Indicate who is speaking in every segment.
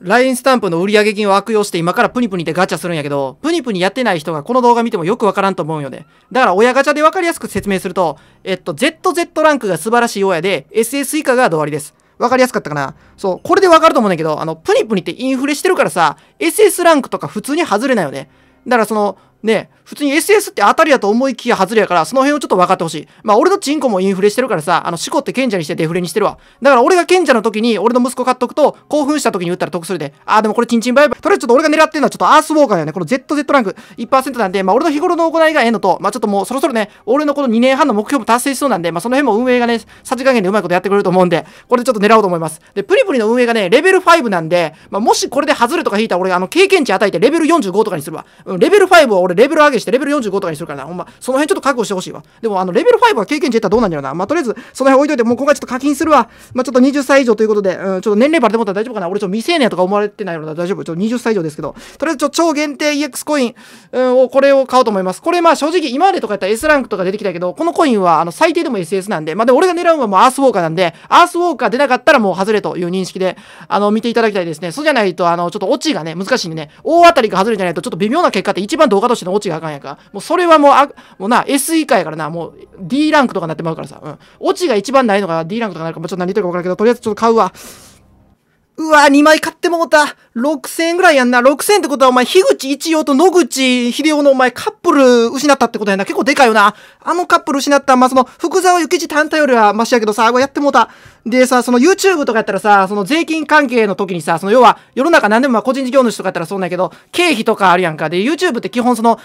Speaker 1: LINE スタンプの売上金を悪用して今からプニプニってガチャするんやけど、プニプニやってない人がこの動画見てもよくわからんと思うよね。だから親ガチャでわかりやすく説明すると、えっと、ZZ ランクが素晴らしい親で、SS 以下が同割りです。わかりやすかったかなそう、これでわかると思うんだけど、あの、プニプニってインフレしてるからさ、SS ランクとか普通に外れないよね。だからその、ね、普通に SS って当たりやと思いきや外れやから、その辺をちょっと分かってほしい。まあ、俺のチンコもインフレしてるからさ、あの、シコって賢者にしてデフレにしてるわ。だから俺が賢者の時に、俺の息子買っとくと、興奮した時に打ったら得するで。あでもこれチンチンバイバイ。とりあえずちょっと俺が狙ってるのはちょっとアースウォーカーだよね。この ZZ ランク1%なんで、まあ、俺の日頃の行いがええのと、まあ、ちょっともうそろそろね、俺のこの2年半の目標も達成しそうなんで、まあ、その辺も運営がね、さじ加減でうまいことやってくれると思うんで、これでちょっと狙おうと思います。で、プリプリの運営がね、レベル5なんで、まあ、もしこれで外れとか引いたら俺、あの、経験値与えてレベル45とかにするわ。うん、レベル5は俺俺レベル上げしてレベル45とかにするからな。ほんま、その辺ちょっと覚悟してほしいわ。でも、あの、レベル5は経験値やったらどうなんだろうな。まあ、とりあえず、その辺置いといて、もう今回ちょっと課金するわ。まあ、ちょっと20歳以上ということで、うん、ちょっと年齢バレてもったら大丈夫かな。俺ちょっと未成年とか思われてないので大丈夫。ちょっと20歳以上ですけど。とりあえず、ちょ、超限定 EX コイン、うん、を、これを買おうと思います。これ、まあ、正直、今までとかやったら S ランクとか出てきたけど、このコインは、あの、最低でも SS なんで、まあ、で、俺が狙うのはもうアースウォーカーなんで、アースウォーカー出なかったらもう外れという認識で、あの、見ていただきたいですね。そうじゃないと、あの、ちょっとオチがね、難しいんでね、大当たりが外れじゃないと、ちょっと微妙な結果って一番動画としてのオチがあかんやか。もうそれはもう、あもうな、S 以下やからな、もう D ランクとかになってまうからさ。うん。オチが一番ないのが D ランクとかになるか、もちょっと何言ってるか分からんけど、とりあえずちょっと買うわ。うわ、2枚買ってもうた。6000円ぐらいやんな。6000円ってことはお前、樋口一葉と野口秀夫のお前、カップル失ったってことやな。結構でかいよな。あのカップル失った、まあ、その、福沢諭吉単体よりはマシやけどさ、やってもうた。でさ、その YouTube とかやったらさ、その税金関係の時にさ、その要は、世の中何でもまあ個人事業主とかやったらそうなんやけど、経費とかあるやんか。で、YouTube って基本その、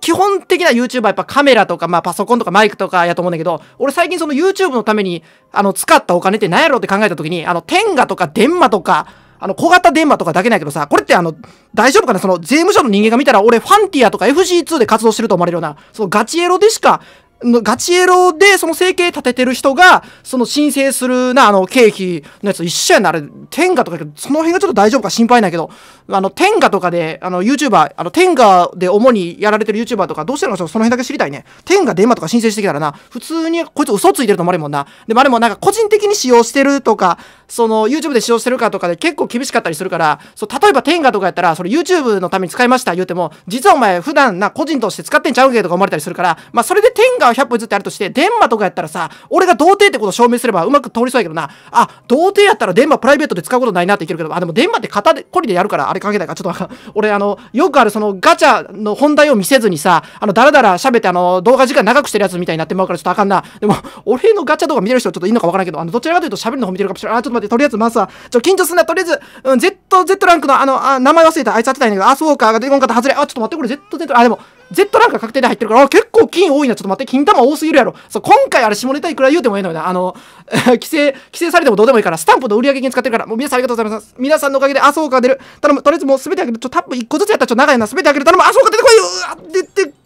Speaker 1: 基本的な YouTuber やっぱカメラとか、まあパソコンとかマイクとかやと思うんだけど、俺最近その YouTube のために、あの、使ったお金って何やろって考えた時に、あの、天下とか電話とか、あの、小型電話とかだけないけどさ、これってあの、大丈夫かなその、税務署の人間が見たら、俺、ファンティアとか FG2 で活動してると思われるような、そのガチエロでしか、ガチエロでその整形立ててる人が、その申請するな、あの、経費のやつ一緒やな、あれ、天下とか、その辺がちょっと大丈夫か心配ないけど、あの、天下とかで、あの、YouTuber、あの、天下で主にやられてる YouTuber とか、どうしてるのかその辺だけ知りたいね。天下電話とか申請してきたらな、普通にこいつ嘘ついてると思われるもんな。でもあれもなんか個人的に使用してるとか、その、YouTube で使用してるかとかで結構厳しかったりするから、そう、例えば天下とかやったら、それ YouTube のために使いました言うても、実はお前普段な、個人として使ってんちゃうけとか思われたりするから、まあ、それで天下100歩譲ってあるとして、電マとかやったらさ、俺が童貞ってことを証明すればうまく通りそうやけどな。あ、童貞やったら電マプライベートで使うことないなっていけるけど、あ、でも電マって肩で、こりでやるから、あれ関係ないから、ちょっと 俺あの、よくあるそのガチャの本題を見せずにさ、あの、だらだら喋ってあの、動画時間長くしてるやつみたいになってまうからちょっとあかんな。でも、俺のガチャ動画見てる人ちょっといいのかわからいけど、あの、どちらかというと喋るの方見てるかもしれない。あ、ちょっと待って、とりあえずまずは、ちょ、緊張すんな、とりあえず、うん、Z、Z ランクのあの、あ名前忘れた、あいつ当てたいんだけど、アそスウォーカーが出てこんかった外れ、あ、ちょっと待って、これ Z、Z、あ、でも、Z ランク確定で入ってるから、結構金多いな、ちょっと待って、金玉多すぎるやろ。そう、今回あれ下ネタいくら言うてもええのよな。あの、規制、規制されてもどうでもいいから、スタンプの売上金使ってるから、もう皆さんありがとうございます。皆さんのおかげで、あ、そうか出る。頼む、とりあえずもう全てあげる。ちょ、タップ1個ずつやったらちょ、長いな、全てあげる。頼む、あ、そうか出てこいよ出て